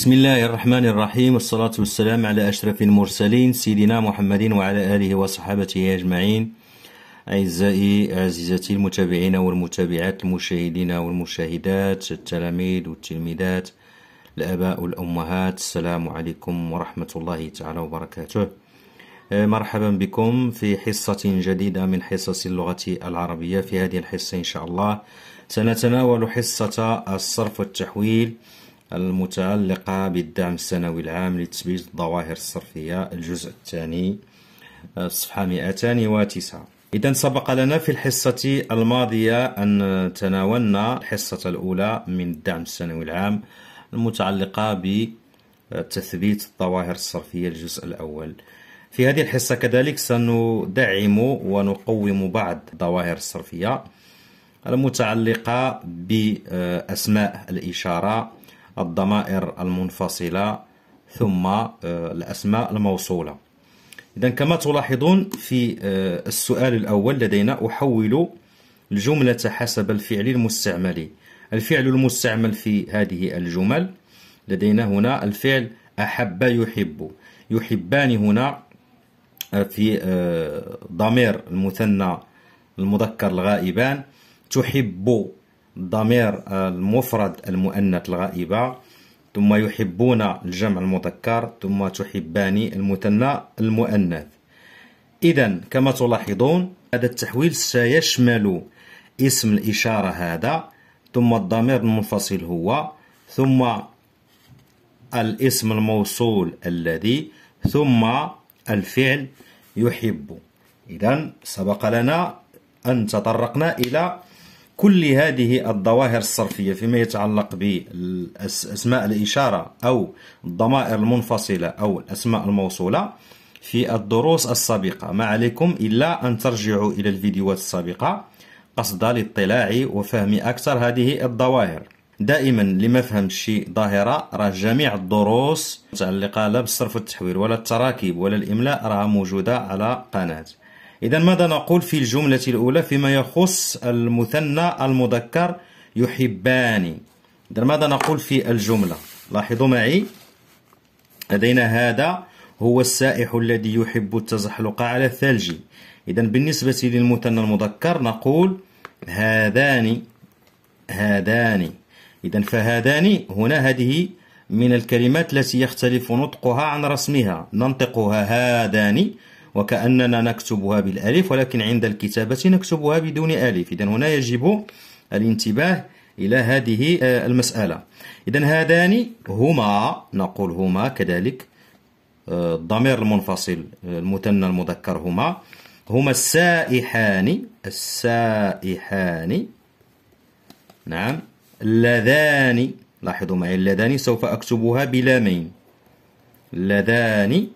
بسم الله الرحمن الرحيم والصلاة والسلام على أشرف المرسلين سيدنا محمد وعلى آله وصحابته أجمعين أعزائي عزيزتي المتابعين والمتابعات المشاهدين والمشاهدات التلاميذ والتلميذات الآباء والأمهات السلام عليكم ورحمة الله تعالى وبركاته مرحبا بكم في حصة جديدة من حصص اللغة العربية في هذه الحصة إن شاء الله سنتناول حصة الصرف والتحويل المتعلقة بالدعم السنوي العام لتثبيت الظواهر الصرفية الجزء الثاني آه، الصفحة 209 إذا سبق لنا في الحصة الماضية أن تناولنا الحصة الأولى من الدعم السنوي العام المتعلقة بتثبيت الظواهر الصرفية الجزء الأول في هذه الحصة كذلك سندعم ونقوم بعض الظواهر الصرفية المتعلقة بأسماء الإشارة الضمائر المنفصلة ثم آه، الأسماء الموصولة إذا كما تلاحظون في آه، السؤال الأول لدينا أحول الجملة حسب الفعل المستعمل الفعل المستعمل في هذه الجمل لدينا هنا الفعل أحب يحب يحبان هنا آه، في ضمير المثنى المذكر الغائبان تحب ضمير المفرد المؤنث الغائبة ثم يحبون الجمع المذكر ثم تحبان المثنى المؤنث إذا كما تلاحظون هذا التحويل سيشمل اسم الإشارة هذا ثم الضمير المنفصل هو ثم الاسم الموصول الذي ثم الفعل يحب إذا سبق لنا أن تطرقنا إلى كل هذه الظواهر الصرفية فيما يتعلق بأسماء الإشارة أو الضمائر المنفصلة أو الأسماء الموصولة في الدروس السابقة ما عليكم إلا أن ترجعوا إلى الفيديوهات السابقة قصد الاطلاع وفهم أكثر هذه الظواهر دائما لما فهم شي ظاهرة راه جميع الدروس متعلقة لا بالصرف والتحويل ولا التراكيب ولا الإملاء راها موجودة على قناتي إذا ماذا نقول في الجملة الأولى فيما يخص المثنى المذكر يحبان إذا ماذا نقول في الجملة لاحظوا معي لدينا هذا هو السائح الذي يحب التزحلق على الثلج إذا بالنسبة للمثنى المذكر نقول هذان هذان إذا فهذان هنا هذه من الكلمات التي يختلف نطقها عن رسمها ننطقها هذان وكأننا نكتبها بالألف ولكن عند الكتابة نكتبها بدون ألف إذا هنا يجب الانتباه إلى هذه آه، المسألة إذا هذان هما نقول هما كذلك آه، الضمير المنفصل آه، المثنى المذكر هما هما السائحان السائحان نعم اللذان لاحظوا معي اللذان سوف أكتبها بلامين لذان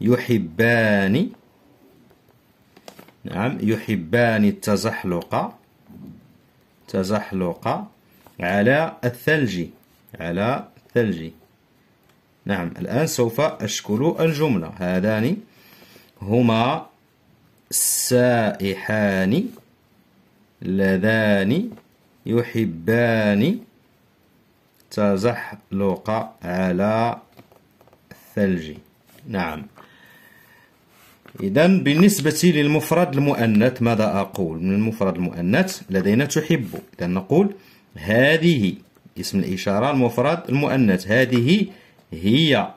يحبان نعم يحبان التزحلق تزحلق على الثلج على الثلج نعم الآن سوف أشكل الجملة هذان هما السائحان اللذان يحبان تزحلق على الثلج نعم إذا بالنسبة للمفرد المؤنث ماذا أقول من المفرد المؤنث لدينا تحب إذا نقول هذه اسم الإشارة المفرد المؤنث هذه هي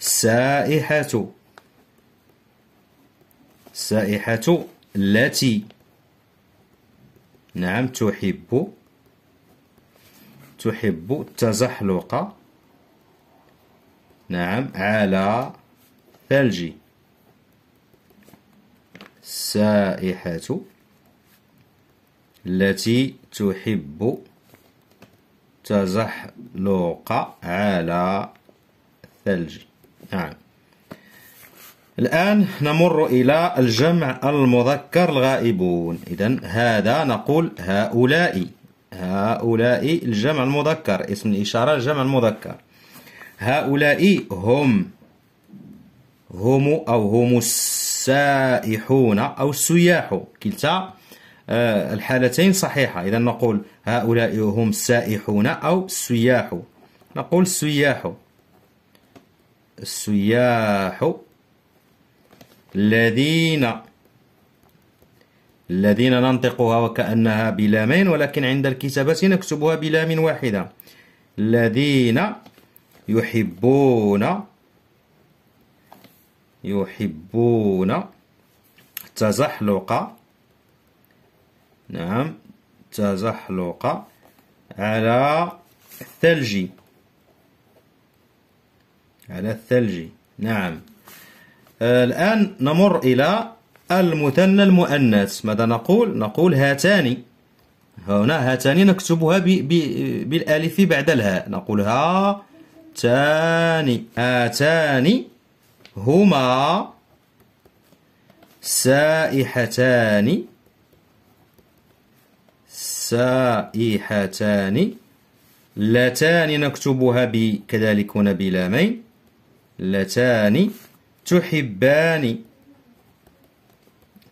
السائحة السائحة التي نعم تحب تحب التزحلق نعم على ثلجي السائحة التي تحب تزحلق على الثلج نعم الآن نمر إلى الجمع المذكر الغائبون إذا هذا نقول هؤلاء هؤلاء الجمع المذكر اسم الإشارة الجمع المذكر هؤلاء هم هم أو هم الس السائحون أو السياح كلتا آه، الحالتين صحيحة إذا نقول هؤلاء هم السائحون أو السياح نقول السياح السياح الذين الذين ننطقها وكأنها بلامين ولكن عند الكتابة نكتبها بلام واحدة الذين يحبون يحبون التزحلق نعم التزحلق على الثلج على الثلج نعم الآن نمر إلى المثنى المؤنث ماذا نقول نقول هاتان هنا هاتان نكتبها بـ بـ بالالف بعد الهاء نقول هاتان هاتان هما سائحتان سائحتان لتان نكتبها بكذلك هنا بلامين لتان تحبان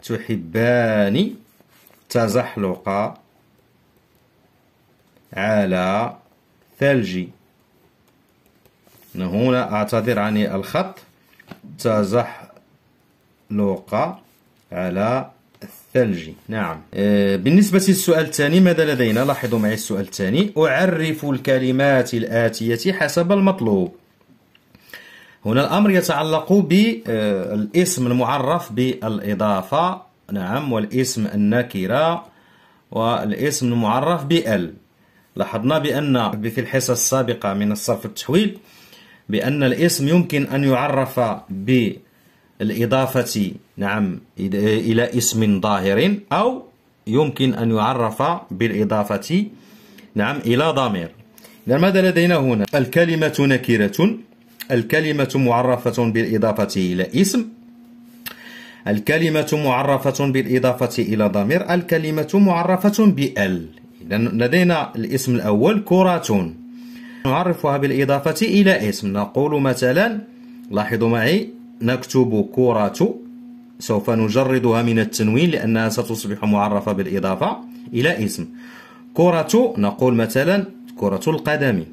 تحبان تزحلق على ثلج هنا أعتذر عن الخط لوقا على الثلج نعم آه، بالنسبة للسؤال الثاني ماذا لدينا لاحظوا معي السؤال الثاني أعرف الكلمات الآتية حسب المطلوب هنا الأمر يتعلق بالاسم آه، المعرف بالإضافة نعم والاسم النكرة والاسم المعرف بال لاحظنا بأن في الحصة السابقة من الصرف التحويل بأن الاسم يمكن أن يعرف بالإضافة نعم إلى اسم ظاهر أو يمكن أن يعرف بالإضافة نعم إلى ضمير إذا ماذا لدينا هنا الكلمة نكرة الكلمة معرفة بالإضافة إلى اسم الكلمة معرفة بالإضافة إلى ضمير الكلمة معرفة بال إذا لدينا الاسم الأول كرة نعرفها بالإضافة إلى اسم نقول مثلا لاحظوا معي نكتب كرة سوف نجردها من التنوين لأنها ستصبح معرفة بالإضافة إلى اسم كرة نقول مثلا كرة القدم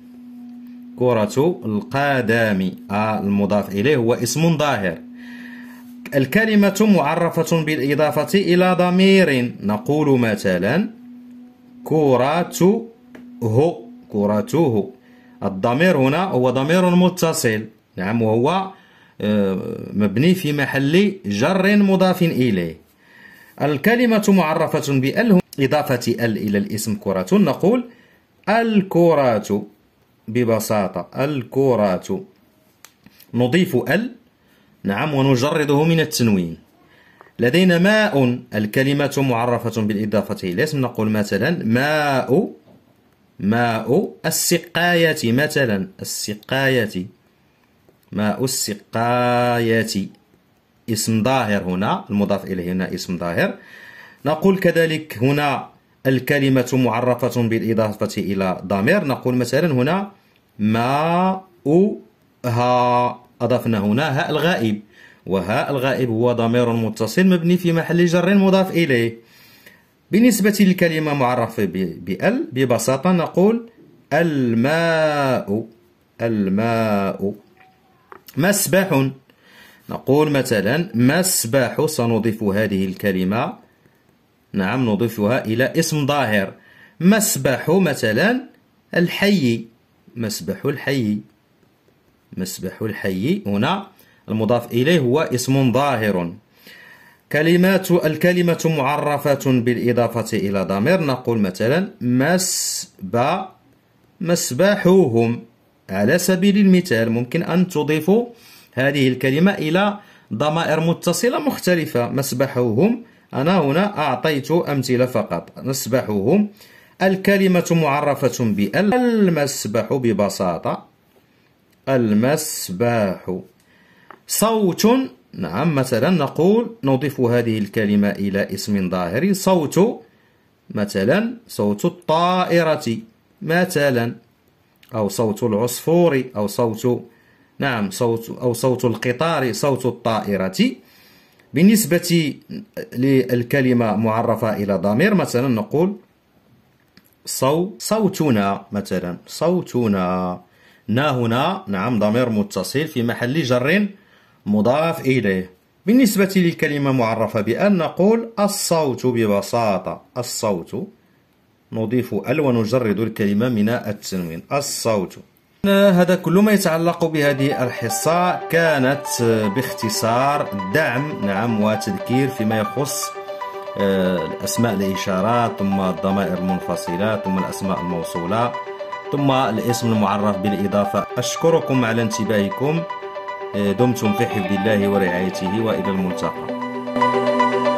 كرة القدم آه، المضاف إليه هو اسم ظاهر الكلمة معرفة بالإضافة إلى ضمير نقول مثلا كرته كرته الضمير هنا هو ضمير متصل نعم وهو آه، مبني في محل جر مضاف إليه الكلمة معرفة بأل إضافة أل إلى الاسم كرة نقول الكرة ببساطة الكرة نضيف أل نعم ونجرده من التنوين لدينا ماء الكلمة معرفة بالإضافة إلى اسم نقول مثلا ماء ماء السقاية مثلا السقاية ماء السقاية اسم ظاهر هنا المضاف إليه هنا اسم ظاهر نقول كذلك هنا الكلمة معرفة بالإضافة إلى ضمير نقول مثلا هنا ماء ها أضفنا هنا هاء الغائب وهاء الغائب هو ضمير متصل مبني في محل جر مضاف إليه بالنسبة للكلمة معرفة بال ببساطة نقول الماء الماء مسبح نقول مثلا مسبح سنضيف هذه الكلمة نعم نضيفها إلى اسم ظاهر مسبح مثلا الحي مسبح الحي مسبح الحي هنا المضاف إليه هو اسم ظاهر كلمات الكلمة معرفة بالإضافة إلى ضمير نقول مثلا مسب مسباحوهم على سبيل المثال ممكن أن تضيفوا هذه الكلمة إلى ضمائر متصلة مختلفة مسبحوهم أنا هنا أعطيت أمثلة فقط مسبحوهم الكلمة معرفة بأل المسبح ببساطة المسبح صوت نعم مثلا نقول نضيف هذه الكلمة إلى اسم ظاهري صوت مثلا صوت الطائرة مثلا أو صوت العصفور أو صوت نعم صوت أو صوت القطار صوت الطائرة بالنسبة للكلمة معرفة إلى ضمير مثلا نقول صو صوتنا مثلا صوتنا نا هنا نعم ضمير متصل في محل جر مضاف إليه بالنسبة للكلمة معرفة بأن نقول الصوت ببساطة الصوت نضيف ال ونجرد الكلمة من التنوين الصوت هذا كل ما يتعلق بهذه الحصة كانت باختصار دعم نعم وتذكير فيما يخص آه، الأسماء الإشارات ثم الضمائر المنفصلة ثم الأسماء الموصولة ثم الاسم المعرف بالإضافة أشكركم على انتباهكم دمتم في حفظ الله ورعايته وإلى الملتقى